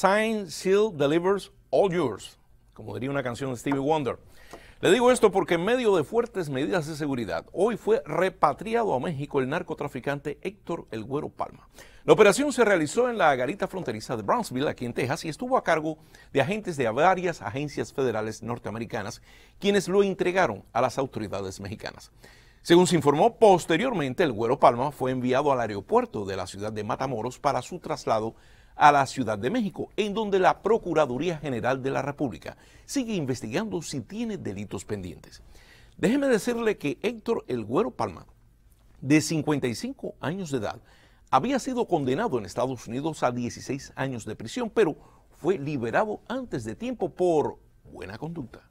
Sign, Seal, Delivers, All Yours, como diría una canción de Stevie Wonder. Le digo esto porque en medio de fuertes medidas de seguridad, hoy fue repatriado a México el narcotraficante Héctor El Güero Palma. La operación se realizó en la garita fronteriza de Brownsville, aquí en Texas, y estuvo a cargo de agentes de varias agencias federales norteamericanas, quienes lo entregaron a las autoridades mexicanas. Según se informó, posteriormente el Güero Palma fue enviado al aeropuerto de la ciudad de Matamoros para su traslado a la Ciudad de México, en donde la Procuraduría General de la República sigue investigando si tiene delitos pendientes. Déjeme decirle que Héctor El Güero Palma, de 55 años de edad, había sido condenado en Estados Unidos a 16 años de prisión, pero fue liberado antes de tiempo por buena conducta.